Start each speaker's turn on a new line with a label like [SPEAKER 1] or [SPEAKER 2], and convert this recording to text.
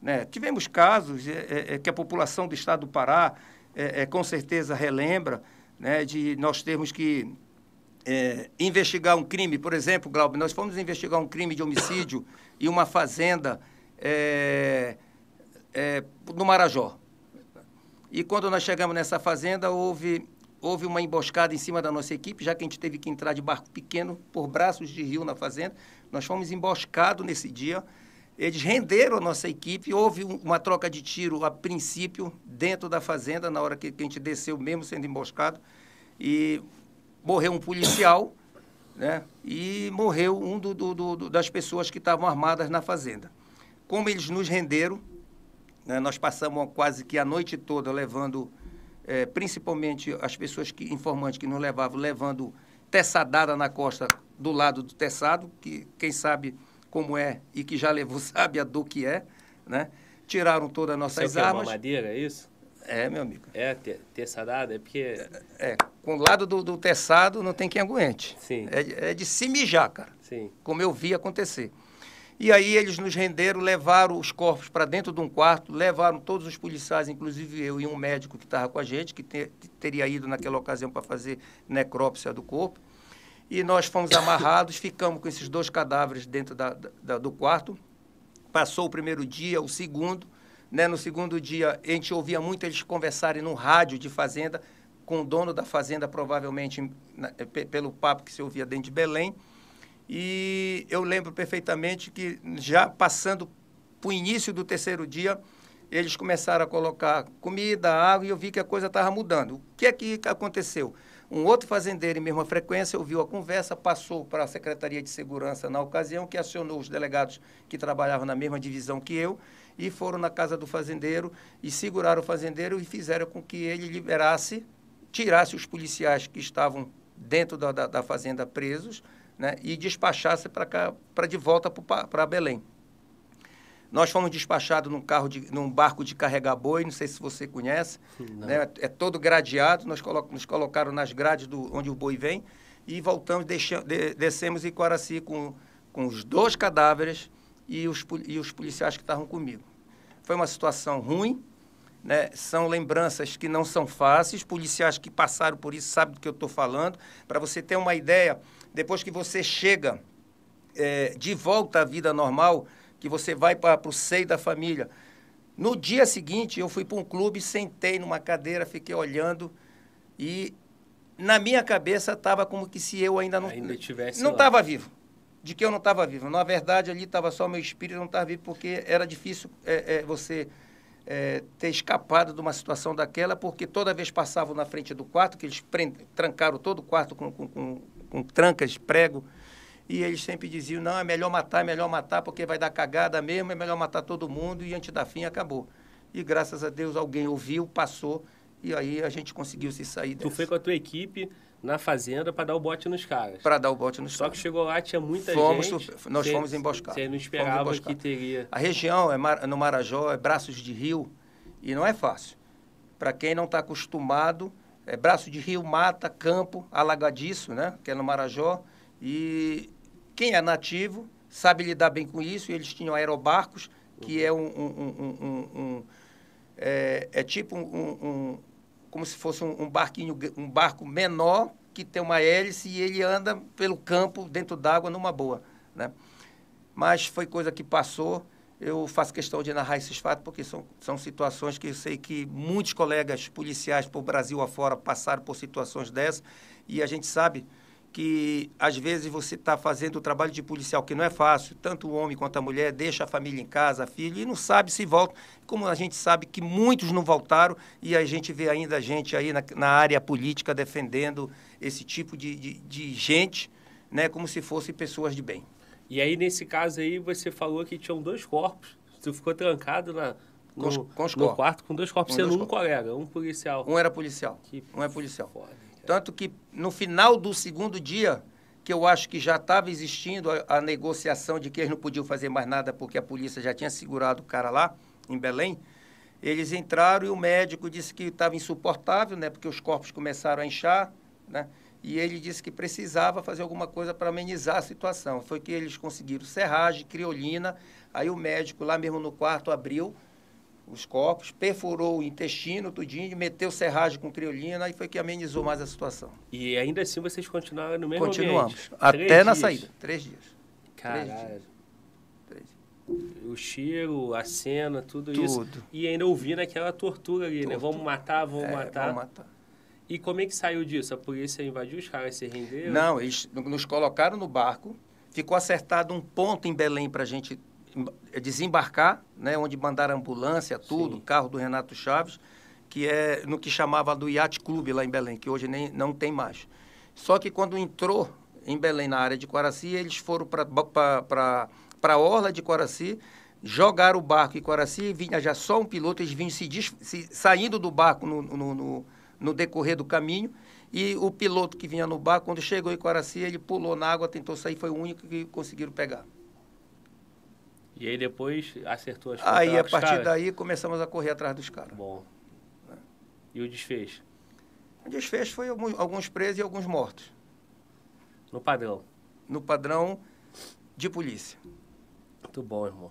[SPEAKER 1] Né? Tivemos casos é, é, é, que a população do estado do Pará, é, é com certeza, relembra né, de nós termos que é, investigar um crime. Por exemplo, Glauber, nós fomos investigar um crime de homicídio e uma fazenda no Marajó. E quando nós chegamos nessa fazenda, houve, houve uma emboscada em cima da nossa equipe, já que a gente teve que entrar de barco pequeno por braços de rio na fazenda. Nós fomos emboscados nesse dia. Eles renderam a nossa equipe, houve uma troca de tiro a princípio dentro da fazenda, na hora que, que a gente desceu, mesmo sendo emboscado, e morreu um policial, né? E morreu um do, do, do das pessoas que estavam armadas na fazenda. Como eles nos renderam, né, nós passamos quase que a noite toda levando, é, principalmente as pessoas que informantes que nos levavam, levando teçadada na costa do lado do teçado, que quem sabe como é e que já levou, sabe a dor que é, né? Tiraram todas as nossas Você armas. É uma madeira, é isso? É, meu amigo. É, te, teçadada, é porque. É, é, com o lado do, do teçado não tem quem aguente. Sim. É, é de se mijar, cara. Sim. Como eu vi acontecer. E aí eles nos renderam, levaram os corpos para dentro de um quarto, levaram todos os policiais, inclusive eu e um médico que estava com a gente, que te, teria ido naquela ocasião para fazer necrópsia do corpo. E nós fomos amarrados, ficamos com esses dois cadáveres dentro da, da, do quarto. Passou o primeiro dia, o segundo. Né? No segundo dia, a gente ouvia muito eles conversarem no rádio de fazenda com o dono da fazenda, provavelmente na, eh, pelo papo que se ouvia dentro de Belém. E eu lembro perfeitamente que já passando para o início do terceiro dia, eles começaram a colocar comida, água, e eu vi que a coisa estava mudando. O que é que aconteceu? Um outro fazendeiro em mesma frequência ouviu a conversa, passou para a Secretaria de Segurança na ocasião, que acionou os delegados que trabalhavam na mesma divisão que eu e foram na casa do fazendeiro e seguraram o fazendeiro e fizeram com que ele liberasse, tirasse os policiais que estavam dentro da, da, da fazenda presos né, e despachasse para de volta para Belém. Nós fomos despachados num, carro de, num barco de carregar boi, não sei se você conhece. Né? É todo gradeado, nós colo nos colocaram nas grades do, onde o boi vem e voltamos, deixa, de, descemos em Quaraci com, com os dois cadáveres e os, e os policiais que estavam comigo. Foi uma situação ruim, né? são lembranças que não são fáceis, policiais que passaram por isso sabem do que eu estou falando. Para você ter uma ideia, depois que você chega é, de volta à vida normal, que você vai para o seio da família. No dia seguinte, eu fui para um clube, sentei numa cadeira, fiquei olhando e na minha cabeça estava como que se eu ainda não ainda tivesse não estava vivo, de que eu não estava vivo. Na verdade, ali estava só meu espírito, não estava vivo porque era difícil é, é, você é, ter escapado de uma situação daquela, porque toda vez passavam na frente do quarto, que eles trancaram todo o quarto com, com, com, com trancas, prego, e eles sempre diziam: não, é melhor matar, é melhor matar, porque vai dar cagada mesmo, é melhor matar todo mundo. E antes da fim acabou. E graças a Deus alguém ouviu, passou, e aí a gente conseguiu se sair dessa. Tu foi com a tua equipe na fazenda para dar o bote nos caras. Para dar o bote nos Só caras. Só que chegou lá, tinha muita fomos, gente. Nós cê, fomos emboscados. Você não esperava que teria. A região é mar, no Marajó, é braços de rio, e não é fácil. Para quem não está acostumado, é braço de rio, mata, campo, alagadiço, né? Que é no Marajó. E quem é nativo sabe lidar bem com isso. Eles tinham aerobarcos, que é um. um, um, um é, é, tipo um, como se fosse um barquinho, um barco menor que tem uma hélice e ele anda pelo campo dentro d'água numa boa, né? Mas foi coisa que passou. Eu faço questão de narrar esses fatos porque são, são situações que eu sei que muitos colegas policiais por Brasil afora passaram por situações dessas e a gente sabe que às vezes você está fazendo o trabalho de policial, que não é fácil, tanto o homem quanto a mulher deixa a família em casa, a filha, e não sabe se volta. Como a gente sabe que muitos não voltaram, e a gente vê ainda a gente aí na, na área política defendendo esse tipo de, de, de gente, né, como se fossem pessoas de bem. E aí, nesse caso aí, você falou que tinham dois corpos, você ficou trancado na, no, com os, com os no quarto com dois corpos, com sendo dois um corpos. colega, um policial. Um era policial, que um é policial. Foda. Tanto que no final do segundo dia, que eu acho que já estava existindo a, a, negociação de que eles não podiam fazer mais nada porque a polícia já tinha segurado o cara lá em Belém, eles entraram e o médico disse que estava insuportável, né, porque os corpos começaram a inchar, né, e ele disse que precisava fazer alguma coisa para amenizar a situação. Foi que eles conseguiram serragem, criolina, aí o médico lá mesmo no quarto abriu os corpos, perfurou o intestino, tudinho, meteu serragem com criolina, e foi que amenizou mais a situação. E ainda assim vocês continuaram no mesmo Continuamos, ambiente? até na saída. Três dias. Caralho. Três dias. O cheiro, a cena, tudo, tudo. isso. E ainda ouvindo aquela tortura ali, né? Vamos matar, vamos é, matar. Vamos matar. E como é que saiu disso? A polícia invadiu, os caras se renderam? Não, eles nos colocaram no barco. Ficou acertado um ponto em Belém para a gente é desembarcar, né, onde mandaram ambulância, tudo, Sim. carro do Renato Chaves, que é no que chamava do Yacht Clube lá em Belém, que hoje nem, não tem mais. Só que quando entrou em Belém, na área de Quaraci, eles foram para a orla de Quaraci, jogaram o barco em Quaraci, e vinha já só um piloto, eles vinham se, se saindo do barco no, no, no, no decorrer do caminho, e o piloto que vinha no barco, quando chegou em Quaraci, ele pulou na água, tentou sair, foi o único que conseguiram pegar. E aí depois acertou as coisas. Aí a partir caras? daí começamos a correr atrás dos caras. Bom. E o desfecho? O desfecho foi alguns presos e alguns mortos. No padrão? No padrão de polícia. Muito bom, irmão.